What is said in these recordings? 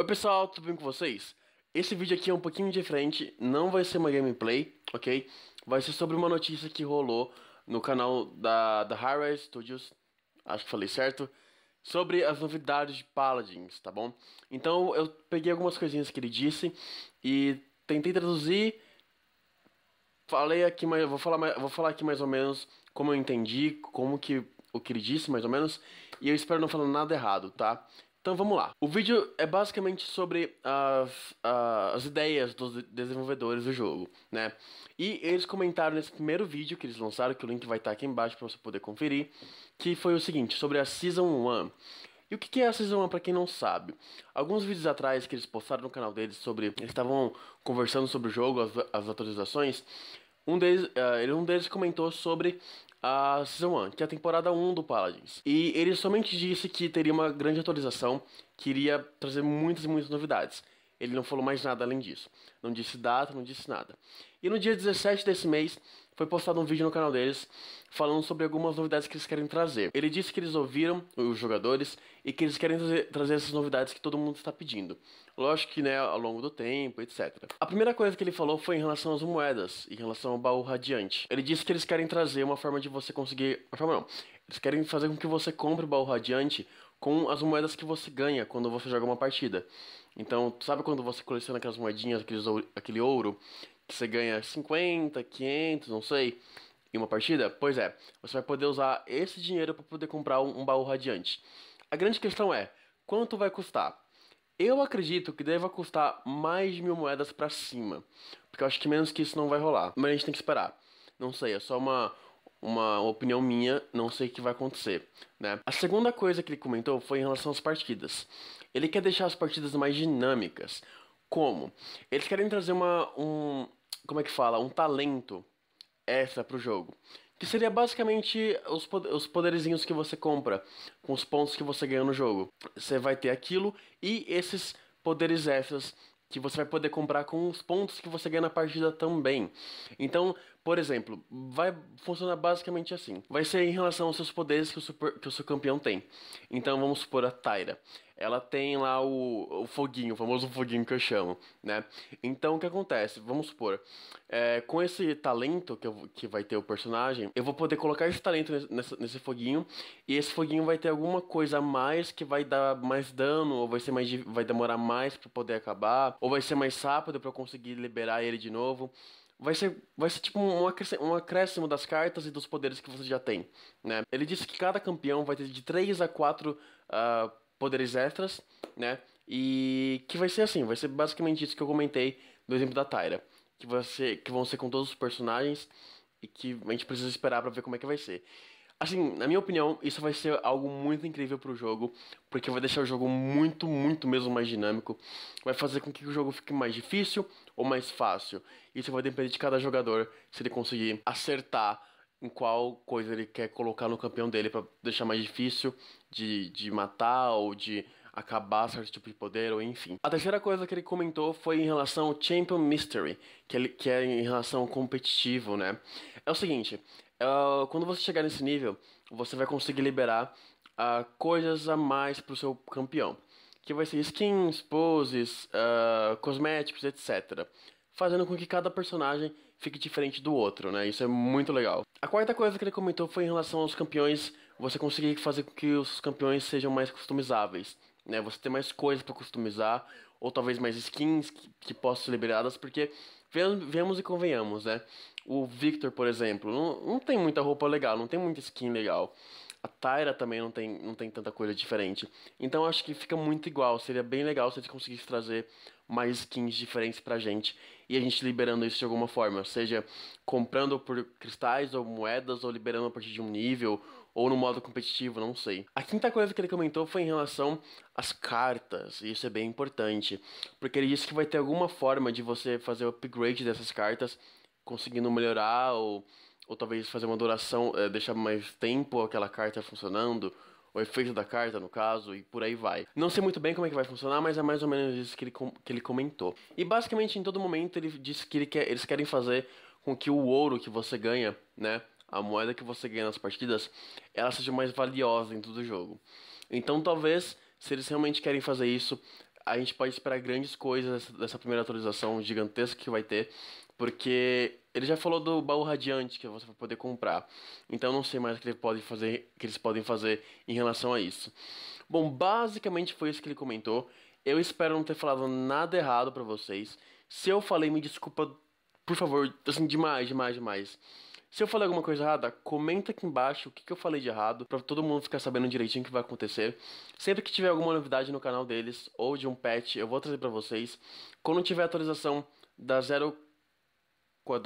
Oi pessoal, tudo bem com vocês? Esse vídeo aqui é um pouquinho diferente, não vai ser uma gameplay, ok? Vai ser sobre uma notícia que rolou no canal da, da Highway Studios, acho que falei certo, sobre as novidades de Paladins, tá bom? Então eu peguei algumas coisinhas que ele disse e tentei traduzir, falei aqui, mas vou falar, vou falar aqui mais ou menos como eu entendi, como que o que ele disse mais ou menos, e eu espero não falar nada errado, tá? Então vamos lá. O vídeo é basicamente sobre as, as ideias dos desenvolvedores do jogo, né? E eles comentaram nesse primeiro vídeo que eles lançaram, que o link vai estar aqui embaixo para você poder conferir, que foi o seguinte, sobre a Season 1. E o que é a Season 1 para quem não sabe? Alguns vídeos atrás que eles postaram no canal deles sobre... Eles estavam conversando sobre o jogo, as, as atualizações, um deles, uh, um deles comentou sobre a Season 1, que é a temporada 1 do Paladins. E ele somente disse que teria uma grande atualização, que iria trazer muitas e muitas novidades. Ele não falou mais nada além disso. Não disse data, não disse nada. E no dia 17 desse mês, foi postado um vídeo no canal deles falando sobre algumas novidades que eles querem trazer. Ele disse que eles ouviram os jogadores e que eles querem trazer, essas novidades que todo mundo está pedindo. Lógico que, né, ao longo do tempo, etc. A primeira coisa que ele falou foi em relação às moedas, em relação ao baú radiante. Ele disse que eles querem trazer uma forma de você conseguir. Uma forma não. Eles querem fazer com que você compre o baú radiante com as moedas que você ganha quando você joga uma partida. Então, sabe quando você coleciona aquelas moedinhas, aqueles, aquele ouro, que você ganha 50, 500, não sei, em uma partida? Pois é, você vai poder usar esse dinheiro para poder comprar um, um baú radiante. A grande questão é, quanto vai custar? Eu acredito que deva custar mais de mil moedas para cima, porque eu acho que menos que isso não vai rolar. Mas a gente tem que esperar. Não sei, é só uma, uma opinião minha, não sei o que vai acontecer, né? A segunda coisa que ele comentou foi em relação às partidas. Ele quer deixar as partidas mais dinâmicas. Como? Eles querem trazer uma, um, como é que fala, um talento extra pro jogo. Que seria basicamente os, os poderizinhos que você compra, com os pontos que você ganha no jogo. Você vai ter aquilo e esses poderes extras que você vai poder comprar com os pontos que você ganha na partida também. Então, por exemplo, vai funcionar basicamente assim. Vai ser em relação aos seus poderes que o, super, que o seu campeão tem. Então vamos supor a Tyra ela tem lá o, o foguinho, o famoso foguinho que eu chamo, né? Então o que acontece? Vamos supor, é, com esse talento que, eu, que vai ter o personagem, eu vou poder colocar esse talento nesse, nesse foguinho, e esse foguinho vai ter alguma coisa a mais que vai dar mais dano, ou vai ser mais vai demorar mais para poder acabar, ou vai ser mais rápido para eu conseguir liberar ele de novo vai ser, vai ser tipo um, um acréscimo das cartas e dos poderes que você já tem, né? Ele disse que cada campeão vai ter de 3 a 4 uh, ah, poderes extras, né? E que vai ser assim, vai ser basicamente isso que eu comentei do exemplo da Tyra. Que, você, que vão ser com todos os personagens e que a gente precisa esperar para ver como é que vai ser. Assim, na minha opinião, isso vai ser algo muito incrível pro jogo, porque vai deixar o jogo muito, muito mesmo mais dinâmico. Vai fazer com que o jogo fique mais difícil ou mais fácil. Isso vai depender de cada jogador se ele conseguir acertar em qual coisa ele quer colocar no campeão dele para deixar mais difícil de, de matar ou de acabar certo tipo de poder, ou enfim. A terceira coisa que ele comentou foi em relação ao Champion Mystery, que, ele, que é em relação ao competitivo, né? É o seguinte, uh, quando você chegar nesse nível, você vai conseguir liberar uh, coisas a mais pro seu campeão. Que vai ser skins, poses, uh, cosméticos, etc fazendo com que cada personagem fique diferente do outro, né? Isso é muito legal. A quarta coisa que ele comentou foi em relação aos campeões, você conseguir fazer com que os campeões sejam mais customizáveis, né? Você ter mais coisas para customizar, ou talvez mais skins que, que possam ser liberadas, porque vemos e convenhamos, né? O Victor, por exemplo, não, não tem muita roupa legal, não tem muita skin legal. A Tyra também não tem, não tem tanta coisa diferente. Então acho que fica muito igual. Seria bem legal se eles conseguissem trazer mais skins diferentes pra gente. E a gente liberando isso de alguma forma. Seja comprando por cristais ou moedas, ou liberando a partir de um nível, ou no modo competitivo, não sei. A quinta coisa que ele comentou foi em relação às cartas. E isso é bem importante. Porque ele disse que vai ter alguma forma de você fazer o upgrade dessas cartas, conseguindo melhorar ou ou talvez fazer uma duração, é, eh, deixar mais tempo aquela carta funcionando, o efeito da carta, no caso, e por aí vai. Não sei muito bem como é que vai funcionar, mas é mais ou menos isso que ele, que ele comentou. E basicamente em todo momento ele disse que ele quer, eles querem fazer com que o ouro que você ganha, né, a moeda que você ganha nas partidas, ela seja mais valiosa em todo o jogo. Então talvez, se eles realmente querem fazer isso, a gente pode esperar grandes coisas dessa primeira atualização gigantesca que vai ter, porque ele já falou do baú radiante que você vai poder comprar. Então não sei mais o que ele pode fazer, que eles podem fazer em relação a isso. Bom, basicamente foi isso que ele comentou. Eu espero não ter falado nada errado para vocês. Se eu falei, me desculpa, por favor, assim demais, demais, demais. Se eu falei alguma coisa errada, comenta aqui embaixo o que, que eu falei de errado, para todo mundo ficar sabendo direitinho o que vai acontecer. Sempre que tiver alguma novidade no canal deles ou de um patch, eu vou trazer para vocês. Quando tiver atualização da 0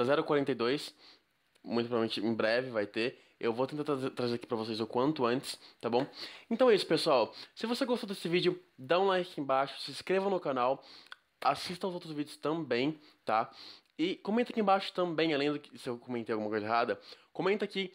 da 042, muito provavelmente em breve vai ter. Eu vou tentar tra trazer aqui pra vocês o quanto antes, tá bom? Então é isso, pessoal. Se você gostou desse vídeo, dá um like aqui embaixo, se inscreva no canal, assista aos outros vídeos também, tá? E comenta aqui embaixo também, além do que se eu comentei alguma coisa errada, comenta aqui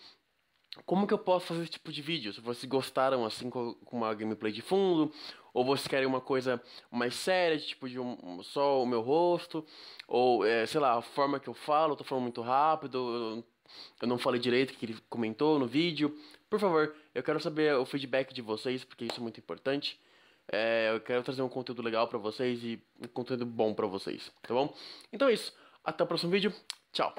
como que eu posso fazer esse tipo de vídeo? Se vocês gostaram assim com uma gameplay de fundo, ou vocês querem uma coisa mais séria, tipo de um, só o meu rosto, ou é, sei lá, a forma que eu falo, eu tô falando muito rápido, eu não falei direito o que ele comentou no vídeo. Por favor, eu quero saber o feedback de vocês, porque isso é muito importante. É, eu quero trazer um conteúdo legal para vocês e um conteúdo bom para vocês, tá bom? Então é isso. Até o próximo vídeo. Tchau.